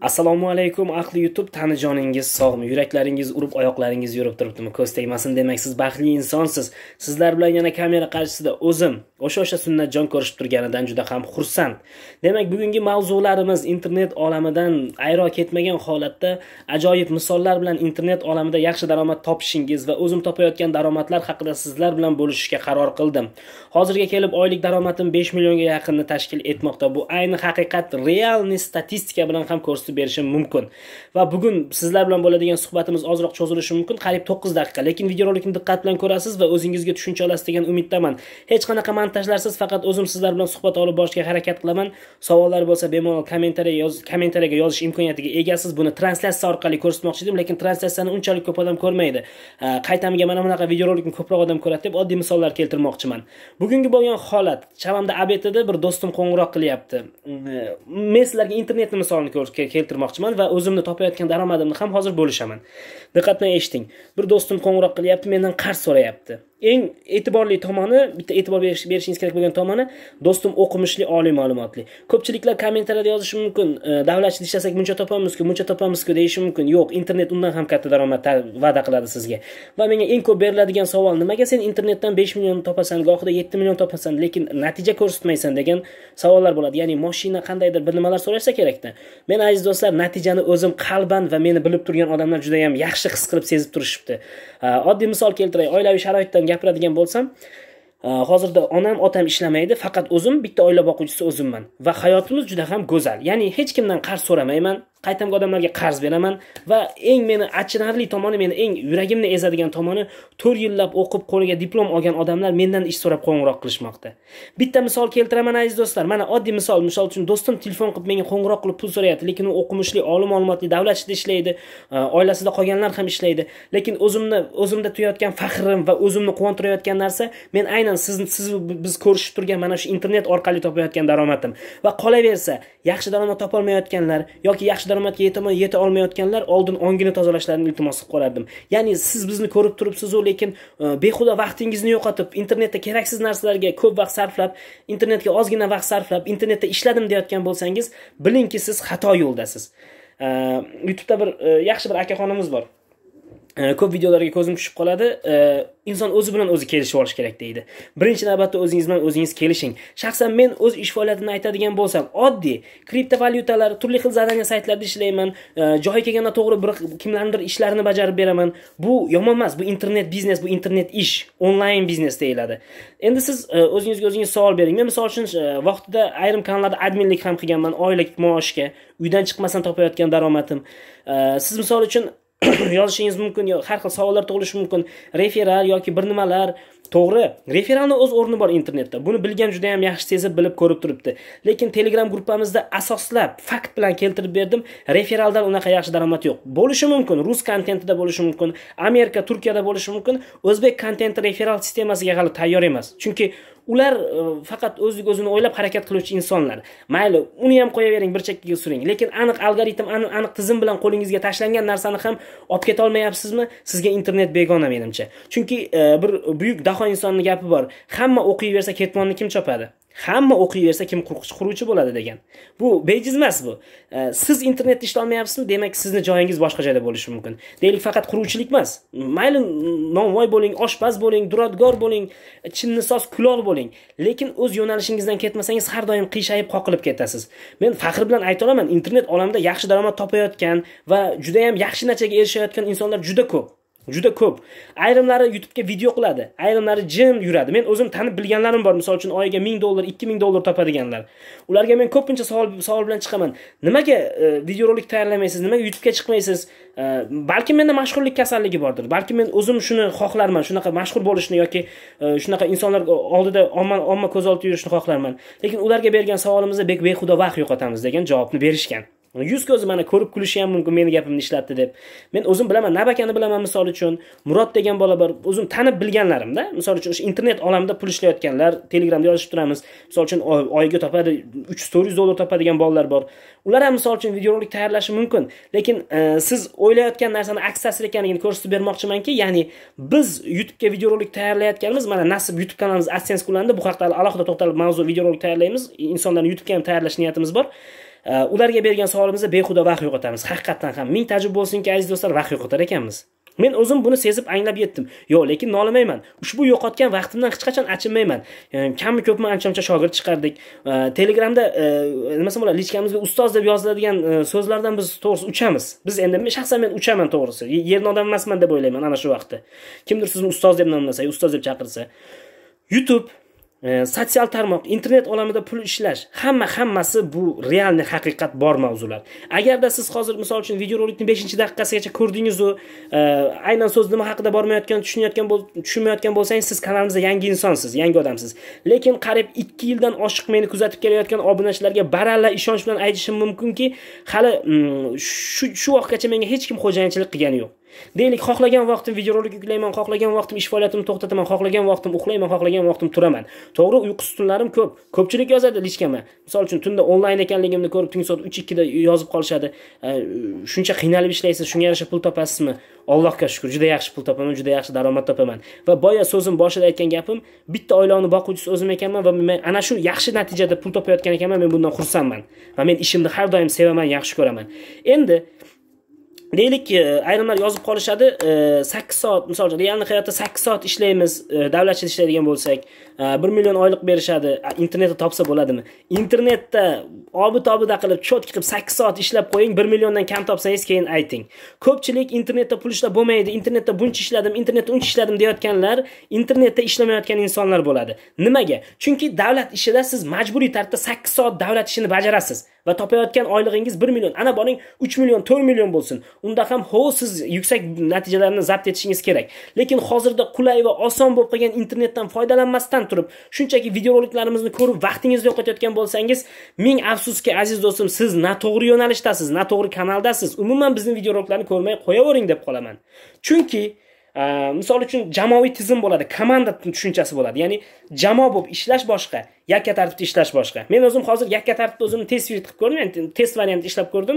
assalomu alaykum aqli youtube tanijoningiz sog'mi yuraklaringiz urib oyoqlaringiz yurib turibdimi ko'z tegmasin demak siz baxtli insonsiz sizlar bilan yana kamera qarshisida o'zim o'sha o'sha sunnatjon ko'rishib turganidan juda ham xursand demak bugungi mavzularimiz internet olamidan ayro ketmagan holatda ajoyib misollar bilan internet olamida yaxshi daromad topishingiz va o'zim topayotgan daromadlar haqida sizlar bilan bo'lishishga qaror qildim hozirga kelib oylik daromadim 5 millionga yaqinni tashkil etmoqda bu ayni haqiqat realni statistika bilan ham ko'rsatib tutib berishim mumkin va bugun sizlar bilan bo'ladigan suhbatimiz ozroq cho'zilishi mumkin qariyb to'qqiz daqiqa lekin videorolikni diqqat bilan ko'rasiz va o'zingizga tushuncha olasiz degan umiddaman hech qanaqa montajlarsiz faqat o'zim sizlar bilan suhbat olib borishga harakat qilaman savollar bo'lsa bemalol kommentariya yoz kommentariyaga yozish imkoniyatiga egasiz buni translyatsiya orqali ko'rsatmoqchi edim lekin translyatsiyani unchalik ko'p odam ko'rmaydi qaytamiga mana bunaqa videorolikni ko'proq odam ko'radi deb oddiy misollar keltirmoqchiman bugungi bo'lgan holat chamamda obedda bir do'stim qo'ng'iroq qilyapti men sizlarga internetni misolini keltirmoqchiman va o'zimni topayotgan daromadimni ham hozir bo'lishaman diqqat bilan eshiting bir do'stim qo'ng'iroq qilyapti mendan qarz so'rayapti eng e'tiborli tomoni bitta e'tibor berishingiz kerak bo'lgan tomoni do'stim o'qimishli oliy ma'lumotli ko'pchiliklar kommentariyada yozishi mumkin e, davlatchi ishlasak buncha topamizku buncha topamizku deyishi mumkin yo'q internet undan ham katta daromad va'da qiladi sizga va menga eng ko'p beriladigan savol nimaga sen internetdan besh million topasan gohida yetti million topasan lekin natija ko'rsatmaysan degan savollar bo'ladi ya'ni moshina qandaydir bir nimalar so'rashsa kerakda men aziz do'stlar natijani o'zim qalban va meni bilib turgan odamlar judayam yaxshi his qilib sezib turishibdi e, oddiy misol keltiray oilaviy sharoitdan gapiradigan bo'lsam hozirda onam otam ishlamaydi faqat o'zim bitta oila boquvchisi o'zimman va hayotimiz juda ham go'zal ya'ni hech kimdan qarz so'ramayman qaytamgi odamlarga qarz beraman va eng meni achinarli tomoni meni eng yuragimni ezadigan tomoni to'rt yillab o'qib qo'liga diplom olgan odamlar mendan ish so'rab qo'ng'iroq qilishmoqda bitta misol keltiraman aziz do'stlar mana oddiy misol misol uchun do'stim telefon qilib menga qo'ng'iroq qilib pul so'rayapti lekin u o'qimishli olim ma'lumotli davlat ichida ishlaydi oilasida qolganlar ham ishlaydi lekin o'zimni o'zimda tuyayotgan faxrim va o'zimni quvontirayotgan narsa men aynan sizni siz biz ko'rishib turgan mana shu internet orqali topayotgan daromadim va qolaversa yaxshi daromad topolmayotganlar yoki yaxshi daromadga yetaman yeta olmayotganlar oldin ongini tozalashlarini iltimos qilib qolardim ya'ni siz bizni ko'rib turibsizu lekin e, behuda vaqtingizni yo'qotib internetda keraksiz narsalarga ko'p vaqt sarflab internetga ozgina vaqt sarflab internetda ishladim deyotgan bo'lsangiz bilingki siz xato yo'ldasiz e, youtubeda bir e, yaxshi bir akaxonimiz bor E, ko'p videolarga ko'zim tushib qoladi e, inson o'zi bilan o'zi kelishib olish kerak deydi birinchi navbatda o'zingiz bilan o'zingiz kelishing shaxsan men o'z ish faoliyatimni aytadigan bo'lsam oddiy kriptovalyutalar turli xil zadaniya saytlarda ishlayman e, joyi kelganda to'g'ri bir kimlarnidir ishlarini bajarib beraman bu yomon emas bu internet biznes bu internet ish onlayn biznes deyiladi endi siz o'zingizga o'zingiz savol bering men misol uchun vaqtida ayrim kanallarda adminlik ham qilganman oylik maoshga uydan chiqmasdan topayotgan daromadim siz misol uchun yozishingiz mumkin har xil savollar tug'ilishi mumkin referal yoki bir nimalar to'g'ri referalni o'z o'rni bor internetda buni bilgan juda yam yaxshi sezib bilib ko'rib turibdi lekin telegram gruppamizda asoslab fakt bilan keltirib berdim referaldan unaqa yaxshi daromad yo'q bo'lishi mumkin rus kontentida bo'lishi mumkin amerika turkiyada bo'lishi mumkin o'zbek kontenti referal sistemasiga hali tayyor emas chunki ular e, faqat o'ziga o'zini o'ylab harakat qiluvchi insonlar mayli uni ham qo'yavering bir chekkaga suring lekin aniq algoritm aniq tizim bilan qo'lingizga tashlangan narsani ham olib ketolmayapsizmi sizga internet begona menimcha chunki e, bir buyuk bebaho insonni gapi bor hamma o'qiyversa ketmonni kim chopadi hamma o'qiyversa kim qurqish quruvchi bo'ladi degan bu bejiz emas bu siz internetda ishlolmayapsizmi demak sizni joyingiz boshqa joyda bo'lishi mumkin deylik faqat quruvchilik emas mayli novvoy bo'ling oshpaz bo'ling duradgor bo'ling chinnisoz kulol bo'ling lekin o'z yo'nalishingizdan ketmasangiz har doim qiyshayib qoqilib ketasiz men faxr bilan ayta olaman internet olamida yaxshi daromad topayotgan va judayam yaxshi natijaga erishayotgan insonlar juda ko'p juda ko'p ayrimlari youtubega video qiladi ayrimlari jim yuradi men o'zim tanib bilganlarim bor misol uchun oyiga ming dollar ikki ming dollar topadiganlar ularga men ko'pincha savol savol bilan chiqaman nimaga e, videorolik tayyorlamaysiz nimaga youtubega chiqmaysiz e, balki menda mashhurlik kasalligi bordir balki men o'zim shuni xohlarman shunaqa mashhur bo'lishni yoki e, shunaqa e, insonlar oldida omma omma ko'z oldida yurishni xohlarman lekin ularga bergan savolimizda behuda vaqt yo'qotamiz degan javobni berishgan yuz ko'zi mana ko'rib kulishi ham mumkin meni gapimni ishlatdi deb men o'zim bilaman nab akani bilaman misol uchun murod degan bola bor o'zim tanib bilganlarimda misol uchun o'sha internet olamida pul ishlayotganlar telegramda yozishib turamiz misol uchun oyiga topadi uch yuz to'rt yuz dollar topadigan bolalar bor ular ham misol uchun videorolik tayyorlashi mumkin lekin e, siz o'ylayotgan narsani aksiyasi ekanligini ko'rsatib bermoqchimanki ya'ni biz youtubega videorolik tayyorlayotganimiz mana nasib youtube kanalimiz adsens qo'llandi bu haqida alohida to'xtalib mavzu videorolik tayyorlaymiz insonlarni youtubega ham tayyorlash niyatimiz bor Э, ularga bergan savolimizda behuda vaqt yo'qotamiz haqiqatdan ham ming tajrib bo'lsinki aziz do'stlar vaqt yo'qotar ekanmiz men o'zim buni sezib anglab yetdim yo'q lekin nolimayman ushbu yo'qotgan vaqtimdan hech qachon achinmayman ehm, kammi ko'pmi ancha muncha shogird chiqardik ehm, telegramda ehm, nima desam bo'ladi lichkamizga ustoz deb yoziladigan so'zlardan biz to'g'risi uchamiz biz endi shaxsan men uchaman to'g'risi yerni odam emasman deb o'ylayman ana shu vaqtda kimdir sizni ustoz deb nomlasa ustoz deb chaqirsa youtube E, sotsial tarmoq internet olamida pul ishlash hamma hammasi bu realni haqiqat bor mavzular agarda siz hozir misol uchun videorolikni beshinchi daqiqasigacha ko'rdingizu e, aynan so'z nima haqida bormayotgan tushunayotgan tushunmayotgan bo'lsangiz siz kanalimizda yangi insonsiz yangi odamsiz lekin qariyb ikki yildan oshiq meni kuzatib kelayotgan obunachilarga baralla ishonch bilan aytishim mumkinki hali mm, shu vaqtgacha menga hech kim xo'jayinchilik qilgani yo'q Deylik, xohlagan vaqtim videorolik yuklayman, xohlagan vaqtim ish faoliyatimni to'xtataman, xohlagan vaqtim uxlayman, xohlagan vaqtim turaman. To'g'ri, uyqu tunlarim ko'p. Ko'pchilik yozadi lichkama. Misol uchun tunda onlayn ekanligimni ko'rib, tungi soat uch ikkida da yozib qolishadi. Shuncha qiynalib ishlaysiz, shunga yarasha pul topasizmi? Allohga shukur juda yaxshi pul topaman, juda yaxshi daromad topaman. Va boya so'zim boshida aytgan gapim, bitta oilani boquvchisi o'zim ekanman va men ana shu yaxshi natijada pul topayotgan ekanman, men bundan xursandman. Va men ishimni har doim sevaman, yaxshi ko'raman. Endi deylik e, ayrimlar yozib qolishadi e, sakkiz soat misol uchun realni hayotda sakkiz soat ishlaymiz e, davlatchilik ishlaydigan bo'lsak bir million oylik berishadi internetda topsa bo'ladimi internetda obi tobida qilib cho'tki qilib sakkiz soat ishlab qo'ying bir milliondan kam topsangiz keyin ayting ko'pchilik internetda pul ishlab bo'lmaydi internetda buncha ishladim internetda uncha ishladim deyotganlar internetda ishlamayotgan insonlar bo'ladi nimaga chunki davlat ishida siz majburiy tartibda sakkiz soat davlat ishini bajarasiz va topayotgan oylig'ingiz 1 million ana boring 3 million 4 million bo'lsin unda ham ho siz yuksak natijalarni zabt etishingiz kerak lekin hozirda qulay va oson bo'lib qolgan internetdan foydalanmasdan turib shunchaki videoroliklarimizni ko'rib vaqtingizni yo'qotayotgan bo'lsangiz ming afsuski aziz do'stim siz noto'g'ri yo'nalishdasiz noto'g'ri kanaldasiz umuman bizning videoroliklarni ko'rmay qo'yavering deb qolaman chunki e, misol uchun jamoaviy tizim bo'ladi komanda tushunchasi bo'ladi ya'ni jamoa bo'lib ishlash boshqa yakka tartibda ishlash boshqa men o'zim hozir yakka tartibda o'zimni test qilib ko'rdim ya'ni test variantni ishlab ko'rdim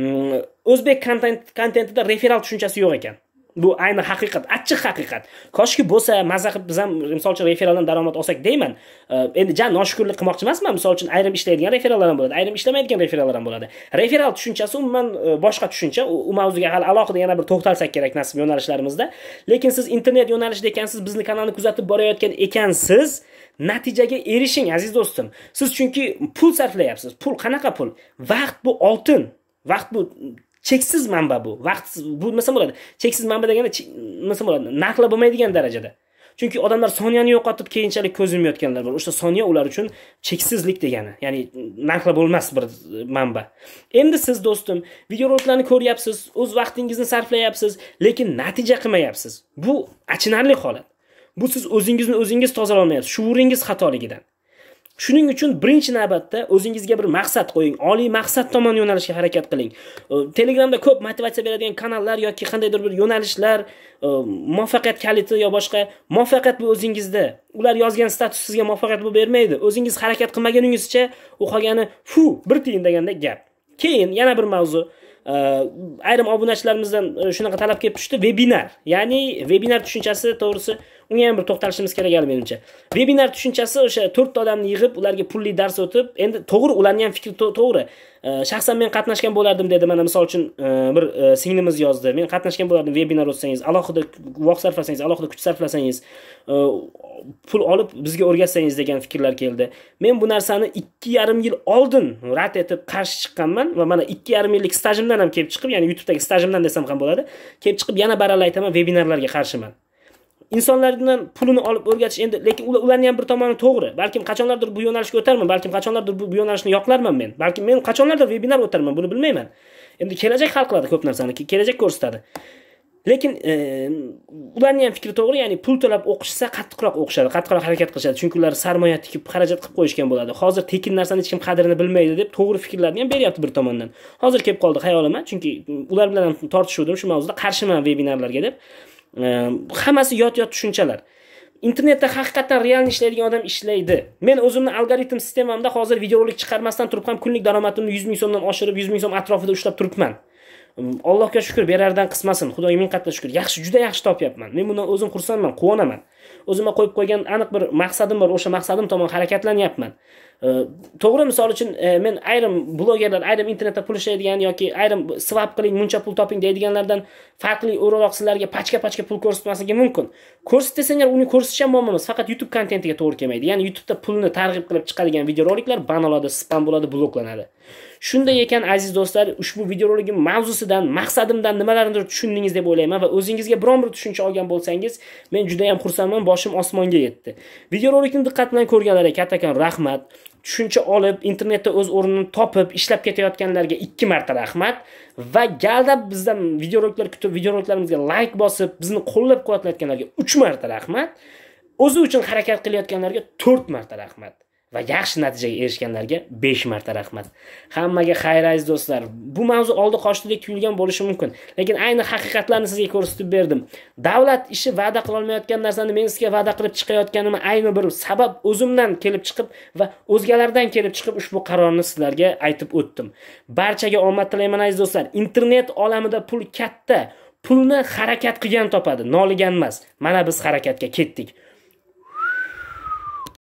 mm, o'zbek kontent kontentida referal tushunchasi yo'q ekan bu ayni haqiqat achchiq haqiqat koshki bo'lsa mazza qilib biz ham misol uchun referaldan daromad olsak deyman e, endi jan noshukurlik qilmoqchi emasman misol uchun ayrim ishlaydigan referallar ham bo'ladi ayrim ishlamaydigan referallar ham bo'ladi referal tushunchasi umuman e, boshqa tushuncha u mavzuga hali alohida yana bir to'xtalsak kerak nasib yo'nalishlarimizda lekin siz internet yo'nalishida ekansiz bizni kanalni kuzatib borayotgan ekansiz natijaga erishing aziz do'stim siz chunki pul sarflayapsiz pul qanaqa pul vaqt bu oltin vaqt bu cheksiz manba bu vaqtsiz bo'lmasa bo'ladi cheksiz manba deganda nima bo'ladi narxli bo'lmaydigan darajada chunki odamlar soniyani yo'qotib keyinchalik ko'z yumayotganlar bor o'sha soniya ular uchun cheksizlik degani ya'ni narxli bo'lmas bir manba endi siz do'stim videoroliklarni ko'ryapsiz o'z vaqtingizni sarflayapsiz lekin natija qilmayapsiz bu achinarli holat bu siz o'zingizni o'zingiz tozalolmayapsiz shuuringiz xatoligidan shuning uchun birinchi navbatda o'zingizga bir maqsad qo'ying oliy maqsad tomon yo'nalishga harakat qiling telegramda ko'p motivatsiya beradigan kanallar yoki qandaydir bir yo'nalishlar muvaffaqiyat kaliti yo boshqa muvaffaqiyat bu o'zingizda ular yozgan status sizga muvaffaqiyat bo'lib bermaydi o'zingiz harakat qilmaguningizcha u qolgani fu bir tiyin deganda gap keyin yana bir mavzu ayrim obunachilarimizdan shunaqa talab kelib tushdi vebinar ya'ni vebinar tushunchasi to'g'risi unga ham bir to'xtalishimiz kerak menimcha vebinar tushunchasi o'sha to'rtta odamni yig'ib ularga pulli dars o'tib endi to'g'ri ularni ham fikri to'g'ri shaxsan men qatnashgan bo'lardim dedi mana misol uchun e, bir e, singlimiz yozdi men qatnashgan bo'lardim vebinar o'tsangiz alohida vaqt sarflasangiz alohida kuch sarflasangiz e, pul olib bizga o'rgatsangiz degan fikrlar keldi men bu narsani ikki yarim yil oldin rad etib qarshi chiqqanman va mana ikki yarim yillik stajimdan ham kelib chiqib ya'ni youtubedagi stajimdan desam ham bo'ladi kelib chiqib yana baralla aytaman vebinarlarga qarshiman insonlardan pulini olib o'rgatish endi lekin ularni ham bir tomoni to'g'ri balkim qachonlardir bu yo'nalishga o'tarman balkim qachonlardir bu yo'nalishni yoqlarman men balkim men qachonlardir vebinar o'tarman buni bilmayman endi kelajak hal qiladi ko'p narsani kelajak ko'rsatadi lekin e, ularni ham fikri to'g'ri ya'ni pul to'lab o'qishsa qattiqroq o'qishadi qattiqroq harakat qilishadi chunki ular sarmoya tikib xarajat qilib qo'yishgan bo'ladi hozir tekin narsani hech kim qadrini bilmaydi deb to'g'ri fikrlarni ham beryapti bir tomondan hozir kelib qoldi xayolima chunki ular bilan ham tortishuvdim shu mavzuda qarshiman vebinarlarga deb Ehm, hammasi yot yot tushunchalar internetda haqiqatdan real ishlaydigan odam ishlaydi men o'zimni algoritm sistemamda hozir videorolik chiqarmasdan turib ham kunlik daromadimni yuz ming so'mdan oshirib yuz ming so'm atrofida ushlab turibman ehm, allohga shukur berardan qismasin xudoga ming qatla shukur yaxshi juda yaxshi topyapman men bundan o'zim xursandman quvonaman o'zimga qo'yib qo'ygan aniq bir maqsadim bor o'sha maqsadim tomon harakatlanyapman to'g'ri misol uchun e, men ayrim blogerlar ayrim internetda pul ishlaydigan yoki ayrim svap qiling muncha pul toping deydiganlardan farqli o'raroq sizlarga pachka pachka pul ko'rsatmasligi mumkin ko'rsat desanglar uni ko'rsatish ham emas faqat youtube kontentiga to'g'ri kelmaydi ya'ni youtubeda pulni targ'ib qilib chiqadigan videoroliklar ban oladi spam bo'ladi bloklanadi shunday ekan aziz do'stlar ushbu videorolikni mavzusidan maqsadimdan nimalarnidir tushundingiz deb o'ylayman va o'zingizga biron bir tushuncha olgan bo'lsangiz men judayam xursandman tomon boshim osmonga yetdi videorolikni diqqat bilan ko'rganlarga kattakon rahmat tushuncha olib internetda o'z o'rnini topib ishlab ketayotganlarga ikki marta rahmat va galdab bizdan videoroliklar kutib videoroliklarimizga layk bosib bizni qo'llab quvvatlayotganlarga uch marta rahmat o'zi uchun harakat qilayotganlarga to'rt marta rahmat va yaxshi natijaga erishganlarga besh marta rahmat. Hammaga xayr aziz do'stlar. Bu mavzu oldi qochdidek tuyulgan bo'lishi mumkin, lekin ayni haqiqatlarni sizga ko'rsatib berdim. Davlat ishi va'da qila olmayotgan narsani men sizga va'da qilib chiqayotganim ayni bir sabab o'zimdan kelib chiqib va o'zgalardan kelib chiqib ushbu qarorni sizlarga aytib o'tdim. Barchaga omad tilayman aziz do'stlar. Internet olamida pul katta. Pulni harakat qilgan topadi, noligan emas. Mana biz harakatga ketdik.